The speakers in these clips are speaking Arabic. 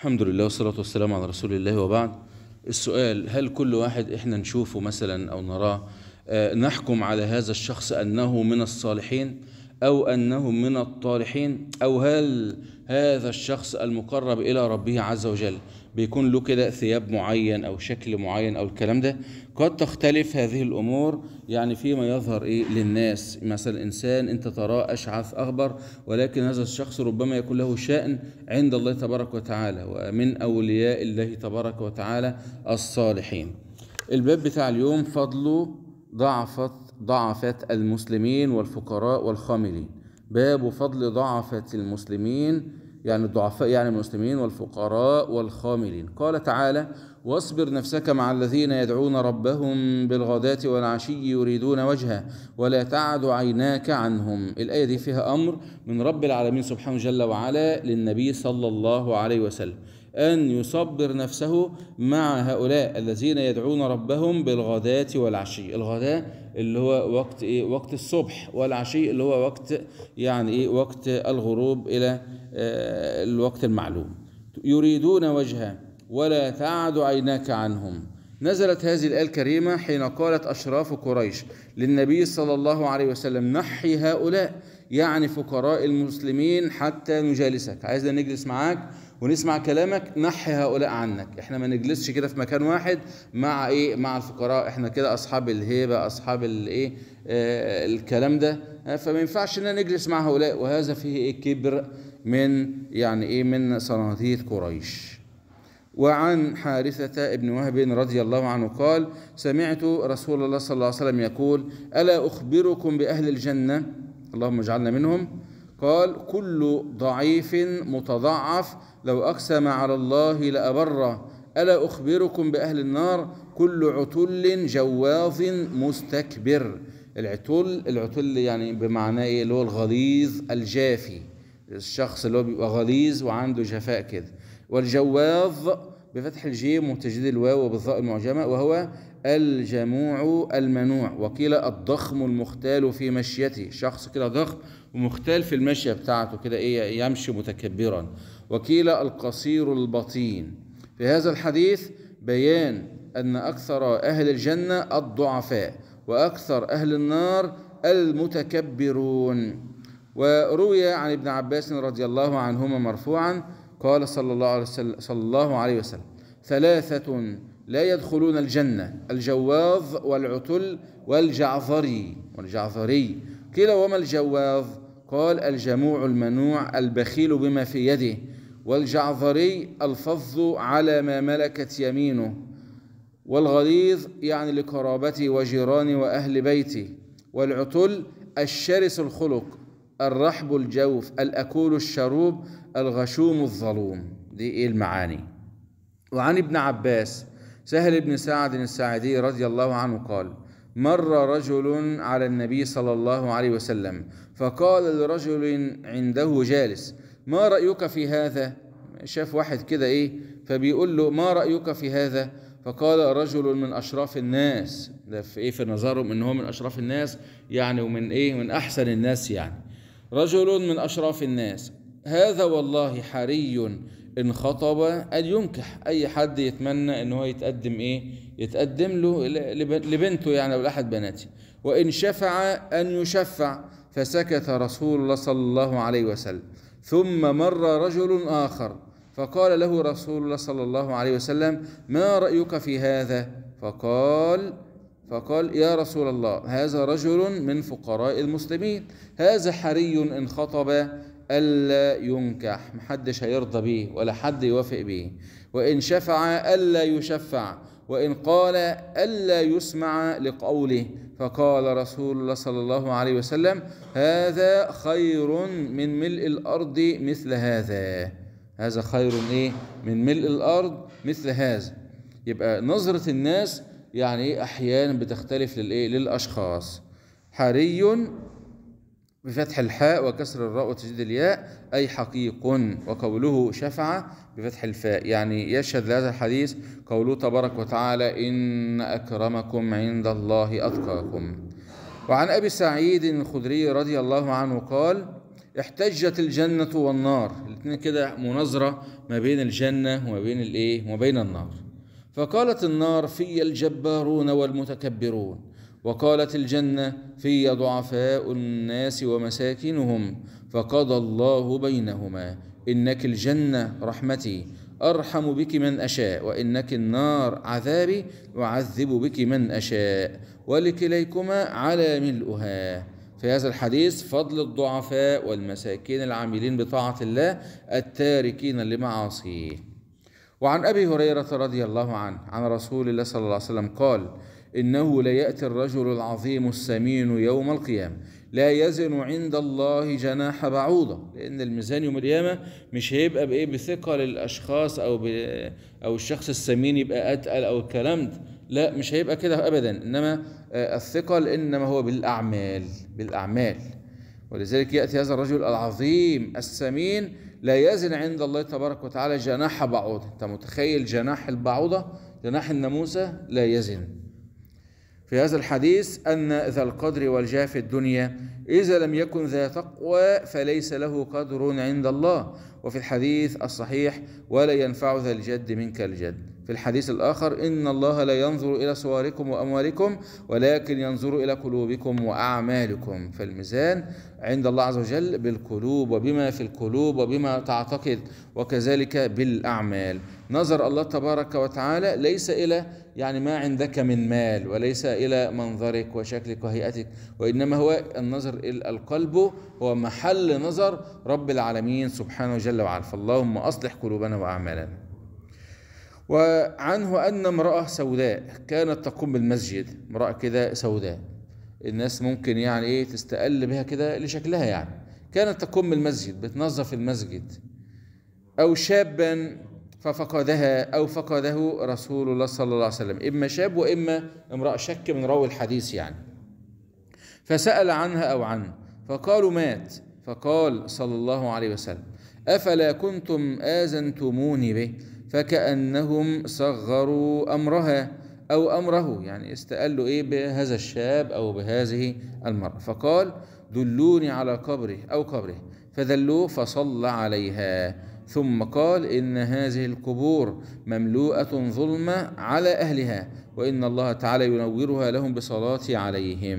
الحمد لله والصلاة والسلام على رسول الله وبعد السؤال هل كل واحد احنا نشوفه مثلا او نراه آه، نحكم على هذا الشخص انه من الصالحين او انه من الطالحين او هل هذا الشخص المقرب الى ربه عز وجل بيكون له كده ثياب معين او شكل معين او الكلام ده قد تختلف هذه الامور يعني فيما يظهر ايه للناس مثلا انسان انت تراه اشعث اخبر ولكن هذا الشخص ربما يكون له شان عند الله تبارك وتعالى ومن اولياء الله تبارك وتعالى الصالحين الباب بتاع اليوم فضله ضعفت ضعفت المسلمين والفقراء والخاملين باب فضل ضعفة المسلمين يعني الضعفاء يعني المسلمين والفقراء والخاملين قال تعالى واصبر نفسك مع الذين يدعون ربهم بالغداة والعشي يريدون وجهه ولا تعد عيناك عنهم الآية دي فيها أمر من رب العالمين سبحانه جل وعلا للنبي صلى الله عليه وسلم أن يصبر نفسه مع هؤلاء الذين يدعون ربهم بالغداة والعشي الغداة اللي هو وقت إيه وقت الصبح والعشي اللي هو وقت يعني إيه وقت الغروب إلى آه، الوقت المعلوم يريدون وجهه ولا تعد عيناك عنهم نزلت هذه الآية الكريمة حين قالت أشراف قريش للنبي صلى الله عليه وسلم نحي هؤلاء يعني فقراء المسلمين حتى نجالسك عايزنا نجلس معاك ونسمع كلامك نحي هؤلاء عنك احنا ما نجلسش كده في مكان واحد مع ايه مع الفقراء احنا كده اصحاب الهيبه اصحاب الايه آه الكلام ده آه، فما ينفعش ان نجلس مع هؤلاء وهذا فيه ايه كبر من يعني ايه من صناديد قريش وعن حارثة ابن وهب رضي الله عنه قال سمعت رسول الله صلى الله عليه وسلم يقول ألا أخبركم بأهل الجنة اللهم اجعلنا منهم قال كل ضعيف متضعف لو أقسم على الله لأبره ألا أخبركم بأهل النار كل عتل جواظ مستكبر العتل العتل يعني بمعنى إيه اللي هو الغليظ الجافي الشخص اللي هو بيبقى غليظ وعنده جفاء كده والجواظ بفتح الجيم وتجديد الواو وبالظاء المعجمة وهو الجموع المنوع وقيل الضخم المختال في مشيته شخص كده ضخم ومختال في المشية بتاعته كده ايه يمشي متكبرا وقيل القصير البطين في هذا الحديث بيان أن أكثر أهل الجنة الضعفاء وأكثر أهل النار المتكبرون وروي عن ابن عباس رضي الله عنهما مرفوعا قال صلى الله عليه وسلم, صلى الله عليه وسلم ثلاثة لا يدخلون الجنة الجواظ والعتل والجعظري والجعظري قيل وما الجواظ قال الجموع المنوع البخيل بما في يده والجعظري الفظ على ما ملكت يمينه والغليظ يعني لقرابتي وجيراني وأهل بيتي والعتل الشرس الخلق الرحب الجوف الأكول الشروب الغشوم الظلوم دي إيه المعاني وعن ابن عباس سهل بن سعد الساعدي رضي الله عنه قال مر رجل على النبي صلى الله عليه وسلم فقال لرجل عنده جالس ما رأيك في هذا شاف واحد كده ايه فبيقول له ما رأيك في هذا فقال رجل من اشراف الناس ده في ايه في نظرهم ان هو من اشراف الناس يعني ومن ايه من احسن الناس يعني رجل من اشراف الناس هذا والله حري إن خطب أن ينكح أي حد يتمنى إن هو يتقدم إيه يتقدم له لبنته يعني أو لأحد بناته وإن شفع أن يشفع فسكت رسول الله صلى الله عليه وسلم ثم مر رجل آخر فقال له رسول الله صلى الله عليه وسلم ما رأيك في هذا فقال فقال يا رسول الله هذا رجل من فقراء المسلمين هذا حري إن خطب ألا ينكح محدش هيرضى بيه ولا حد يوافق بيه وإن شفع ألا يشفع وإن قال ألا يسمع لقوله فقال رسول الله صلى الله عليه وسلم هذا خير من ملء الأرض مثل هذا هذا خير من إيه؟ من ملء الأرض مثل هذا يبقى نظرة الناس يعني أحيانا بتختلف للإيه؟ للأشخاص حري بفتح الحاء وكسر الراء وتجديد الياء أي حقيق وقوله شفع بفتح الفاء يعني يشهد لهذا الحديث قوله تبارك وتعالى إن أكرمكم عند الله أتقاكم وعن أبي سعيد الخدري رضي الله عنه قال احتجت الجنة والنار الاثنين كده مناظرة ما بين الجنة وما بين الإيه وما بين النار فقالت النار في الجبارون والمتكبرون وقالت الجنة في ضعفاء الناس ومساكنهم فقضى الله بينهما إنك الجنة رحمتي أرحم بك من أشاء وإنك النار عذابي أعذب بك من أشاء ولكليكما على ملؤها في هذا الحديث فضل الضعفاء والمساكين العاملين بطاعة الله التاركين لمعاصيه وعن أبي هريرة رضي الله عنه عن رسول الله صلى الله عليه وسلم قال إنه ليأتي الرجل العظيم السمين يوم القيامة لا يزن عند الله جناح بعوضة لأن الميزان يوم القيامة مش هيبقى بإيه بثقل الأشخاص أو أو الشخص السمين يبقى أتقل أو الكلام ده لا مش هيبقى كده أبدا إنما آه، الثقل إنما هو بالأعمال بالأعمال ولذلك يأتي هذا الرجل العظيم السمين لا يزن عند الله تبارك وتعالى جناح بعوضة أنت متخيل جناح البعوضة جناح الناموسة لا يزن في هذا الحديث أن ذا القدر والجاه في الدنيا إذا لم يكن ذا تقوى فليس له قدر عند الله وفي الحديث الصحيح ولا ينفع ذا الجد منك الجد في الحديث الآخر إن الله لا ينظر إلى صوركم وأموالكم ولكن ينظر إلى قلوبكم وأعمالكم فالميزان عند الله عز وجل بالقلوب وبما في القلوب وبما تعتقد وكذلك بالأعمال نظر الله تبارك وتعالى ليس إلى يعني ما عندك من مال وليس إلى منظرك وشكلك وهيئتك وإنما هو النظر إلى القلب هو محل نظر رب العالمين سبحانه وجل وعلا فاللهم أصلح قلوبنا وأعمالنا وعنه أن امرأة سوداء كانت تقوم بالمسجد امرأة كده سوداء الناس ممكن يعني إيه تستقل بها كده لشكلها يعني كانت تقوم بالمسجد بتنظف المسجد أو شابا ففقدها أو فقده رسول الله صلى الله عليه وسلم إما شاب وإما امرأة شك من روي الحديث يعني فسأل عنها أو عنه فقالوا مات فقال صلى الله عليه وسلم أفلا كنتم آذنتموني به فكأنهم صغروا أمرها أو أمره يعني استقالوا إيه بهذا الشاب أو بهذه المرأة فقال دلوني على قبره أو قبره فدلوه فصلى عليها ثم قال إن هذه القبور مملوءة ظلمة على أهلها وإن الله تعالى ينورها لهم بصلاتي عليهم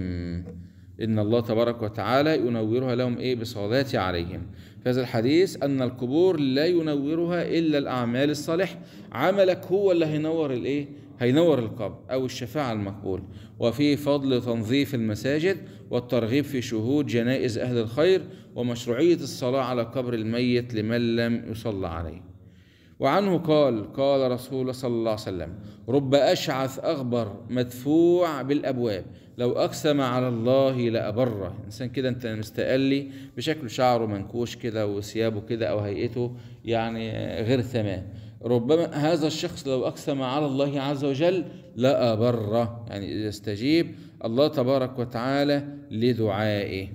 إن الله تبارك وتعالى ينورها لهم إيه بصلاتي عليهم في هذا الحديث أن القبور لا ينورها إلا الأعمال الصالحة عملك هو اللي هينور الإيه؟ هينور القبر أو الشفاعة المقبول وفي فضل تنظيف المساجد والترغيب في شهود جنائز أهل الخير ومشروعية الصلاة على قبر الميت لمن لم يصلى عليه وعنه قال قال رسول الله صلى الله عليه وسلم رب أشعث أغبر مدفوع بالأبواب لو أقسم على الله لأبره إنسان كده أنت مستقلي بشكل شعره منكوش كده وثيابه كده أو هيئته يعني غير تمام ربما هذا الشخص لو أقسم على الله عز وجل لأبره يعني يستجيب الله تبارك وتعالى لدعائه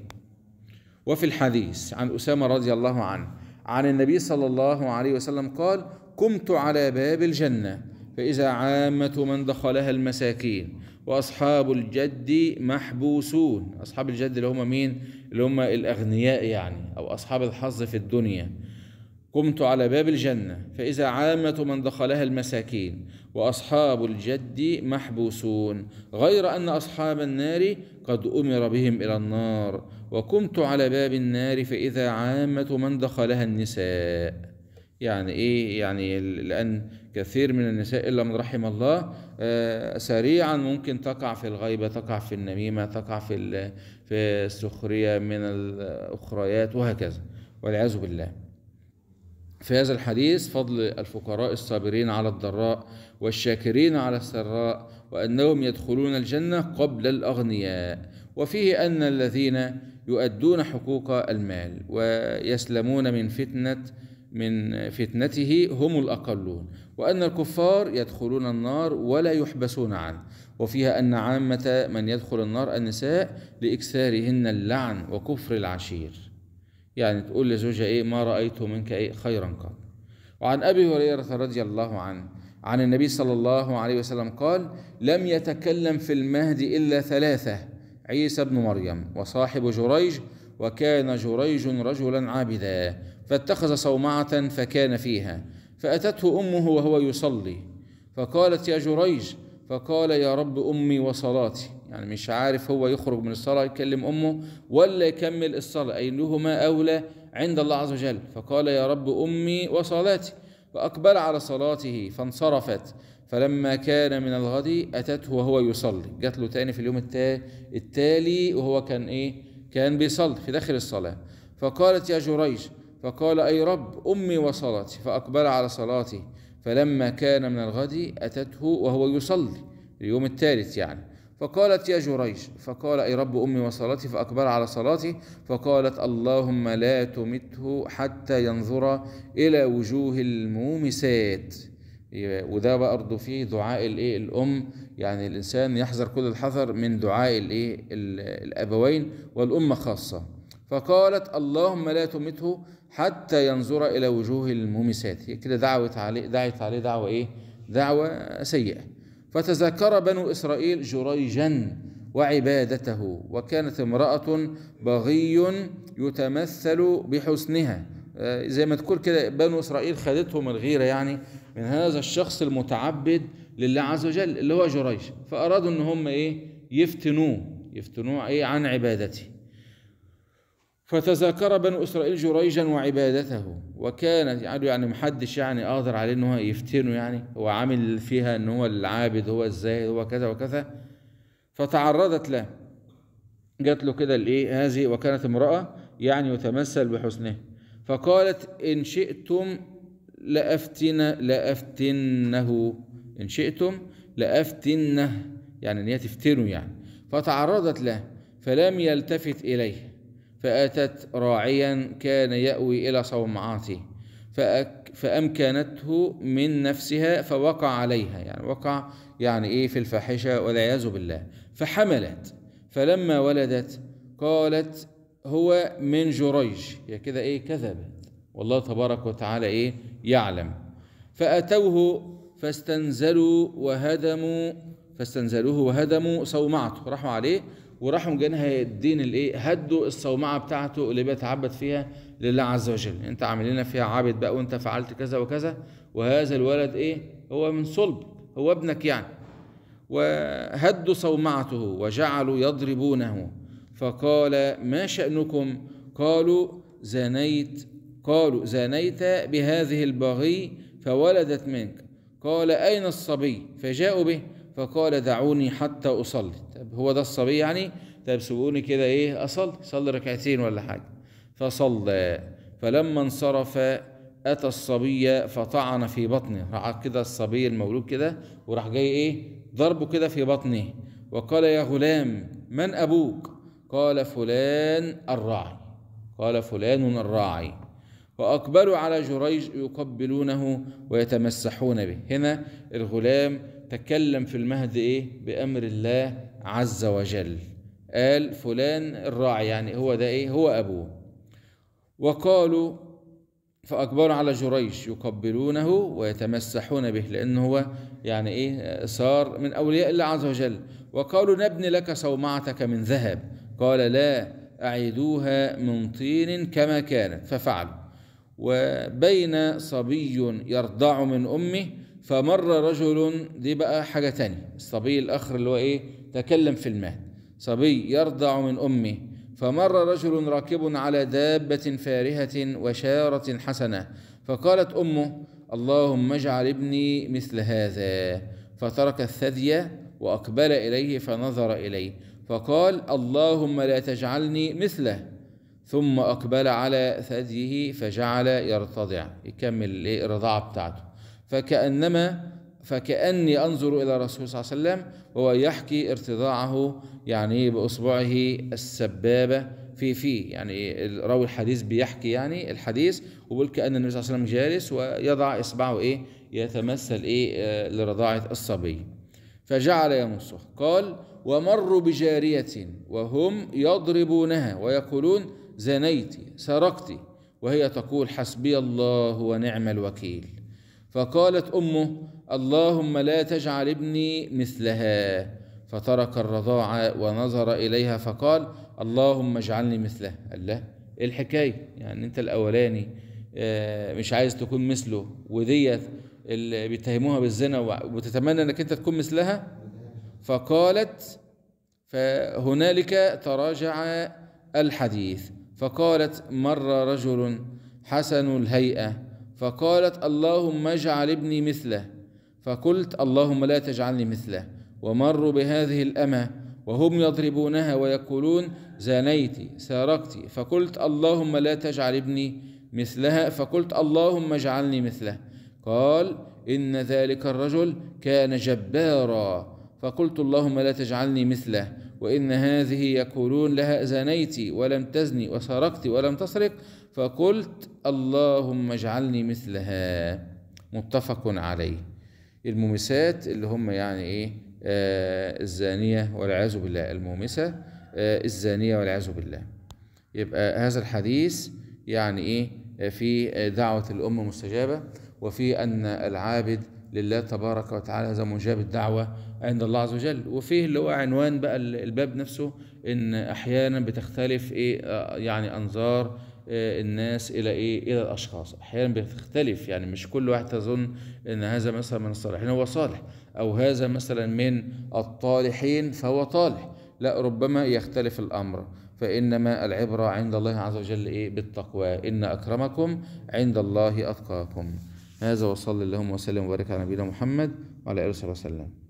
وفي الحديث عن أسامة رضي الله عنه عن النبي صلى الله عليه وسلم قال قمت على باب الجنة فإذا عامة من دخلها المساكين وأصحاب الجد محبوسون أصحاب الجد اللي هم مين اللي هم الأغنياء يعني أو أصحاب الحظ في الدنيا قمت على باب الجنة فإذا عامة من دخلها المساكين وأصحاب الجد محبوسون غير أن أصحاب النار قد أمر بهم إلى النار وقمت على باب النار فإذا عامة من دخلها النساء يعني إيه يعني لأن كثير من النساء إلا من رحم الله آه، سريعا ممكن تقع في الغيبة تقع في النميمة تقع في في السخرية من الأخريات وهكذا والعياذ بالله في هذا الحديث فضل الفقراء الصابرين على الضراء والشاكرين على السراء وأنهم يدخلون الجنة قبل الأغنياء وفيه أن الذين يؤدون حقوق المال ويسلمون من فتنة من فتنته هم الأقلون وأن الكفار يدخلون النار ولا يحبسون عنه وفيها أن عامة من يدخل النار النساء لإكثارهن اللعن وكفر العشير يعني تقول لزوجها ايه ما رأيت منك ايه خيرا قط وعن أبي هريرة رضي الله عنه عن النبي صلى الله عليه وسلم قال لم يتكلم في المهد إلا ثلاثة عيسى بن مريم وصاحب جريج وكان جريج رجلا عابدا فاتخذ صومعة فكان فيها فأتته أمه وهو يصلي فقالت يا جريج فقال يا رب أمي وصلاتي يعني مش عارف هو يخرج من الصلاة يكلم أمه ولا يكمل الصلاة أيهما أولى عند الله عز وجل فقال يا رب أمي وصلاتي فأقبل على صلاته فانصرفت فلما كان من الغد أتته وهو يصلي جات له تاني في اليوم التالي وهو كان إيه كان بيصلي في داخل الصلاة فقالت يا جريج فقال أي رب أمي وصلاتي فأقبل على صلاته فلما كان من الغد أتته وهو يصلي اليوم الثالث يعني فقالت يا جريج فقال أي رب أمي وصلاتي فأكبر على صلاتي فقالت اللهم لا تمته حتى ينظر إلى وجوه المومسات وده برضه فيه دعاء الايه الام يعني الانسان يحذر كل الحذر من دعاء الايه الابوين والام خاصه فقالت اللهم لا تمته حتى ينظر الى وجوه المومسات هي كده دعوت عليه دعت عليه دعوه ايه دعوه سيئه فتذكر بنو إسرائيل جريجا وعبادته وكانت امرأة بغي يتمثل بحسنها آه، زي ما تقول كده بنو إسرائيل خدتهم الغيرة يعني من هذا الشخص المتعبد لله عز وجل اللي هو جريج فأرادوا إن هم إيه يفتنوه يفتنوه إيه عن عبادته فتذاكر بنو اسرائيل جريجا وعبادته وكان يعني يعني محدش يعني قادر عليه ان هو يفتنه يعني هو عامل فيها ان هو العابد هو الزاهد هو كذا وكذا فتعرضت له جات له كده الايه هذه وكانت امراه يعني يتمثل بحسنه فقالت ان شئتم لأفتن لأفتنه إن شئتم لأفتنه يعني إن هي تفتنه يعني فتعرضت له فلم يلتفت إليه فأتت راعيا كان يأوي إلى صومعاته فأمكنته من نفسها فوقع عليها يعني وقع يعني إيه في الفاحشة والعياذ بالله فحملت فلما ولدت قالت هو من جريج هي كده إيه كذبت والله تبارك وتعالى إيه يعلم فأتوه فاستنزلوا وهدموا فاستنزلوه وهدموا صومعته راحوا عليه وراحوا مجانها الدين الايه هدوا الصومعه بتاعته اللي بيتعبد فيها لله عز وجل انت عامل لنا فيها عابد بقى وانت فعلت كذا وكذا وهذا الولد ايه هو من صلب هو ابنك يعني وهدوا صومعته وجعلوا يضربونه فقال ما شأنكم قالوا زنيت قالوا زنيت بهذه البغي فولدت منك قال أين الصبي فجاءوا به فقال دعوني حتى أصلي طب هو ده الصبي يعني طب سيبوني كده إيه أصلي صلي ركعتين ولا حاجة فصلى فلما انصرف أتى الصبي فطعن في بطنه راح كده الصبي المولود كده وراح جاي إيه ضربه كده في بطنه وقال يا غلام من أبوك قال فلان الراعي قال فلان الراعي وأقبلوا على جريج يقبلونه ويتمسحون به هنا الغلام تكلم في المهد إيه بأمر الله عز وجل قال فلان الراعي يعني هو ده إيه هو أبوه وقالوا فأكبروا على جريش يقبلونه ويتمسحون به لأن هو يعني إيه صار من أولياء الله عز وجل وقالوا نبني لك صومعتك من ذهب قال لا أعيدوها من طين كما كانت ففعلوا وبين صبي يرضع من أمه فمر رجل دي بقى حاجة تانية الصبي الآخر اللي هو إيه تكلم في المهد صبي يرضع من أمه فمر رجل راكب على دابة فارهة وشارة حسنة فقالت أمه اللهم اجعل ابني مثل هذا فترك الثدي وأقبل إليه فنظر إليه فقال اللهم لا تجعلني مثله ثم أقبل على ثديه فجعل يرتضع يكمل الرضاعة بتاعته فكأنما فكأني أنظر إلى رسول صلى الله عليه وسلم وهو يحكي ارتضاعه يعني بإصبعه السبابة في فيه يعني راوي الحديث بيحكي يعني الحديث وبيقول كأن النبي صلى الله عليه وسلم جالس ويضع إصبعه إيه يتمثل إيه آه، لرضاعة الصبي فجعل يمصه قال ومروا بجارية وهم يضربونها ويقولون زنيت سرقت وهي تقول حسبي الله ونعم الوكيل فقالت امه اللهم لا تجعل ابني مثلها فترك الرضاعة ونظر إليها فقال اللهم اجعلني مثلها قال له إيه الحكاية يعني أنت الأولاني آه، مش عايز تكون مثله وديت اللي بيتهموها بالزنا وتتمنى أنك أنت تكون مثلها فقالت فهنالك تراجع الحديث فقالت مر رجل حسن الهيئة فقالت اللهم اجعل ابني مثله فقلت اللهم لا تجعلني مثله ومروا بهذه الأمة وهم يضربونها ويقولون زانيت سارقت فقلت اللهم لا تجعل ابني مثلها فقلت اللهم اجعلني مثله قال إن ذلك الرجل كان جبارا فقلت اللهم لا تجعلني مثله وإن هذه يقولون لها زنيت ولم تزني وسرقت ولم تسرق فقلت اللهم اجعلني مثلها متفق عليه المومسات اللي هم يعني ايه آه الزانية والعياذ بالله المومسة آه الزانية والعياذ بالله يبقى هذا الحديث يعني ايه في دعوة الأمة مستجابة وفي أن العابد لله تبارك وتعالى هذا مجاب الدعوة عند الله عز وجل وفيه اللي هو عنوان بقى الباب نفسه إن أحيانا بتختلف إيه آه، يعني أنظار آه، الناس الى ايه الى الاشخاص احيانا بتختلف يعني مش كل واحد تظن ان هذا مثلا من الصالحين هو صالح او هذا مثلا من الطالحين فهو طالح لا ربما يختلف الامر فانما العبره عند الله عز وجل ايه بالتقوى ان اكرمكم عند الله اتقاكم هذا وصلى اللهم وسلم وبارك على نبينا محمد وعلى اله وصحبه وسلم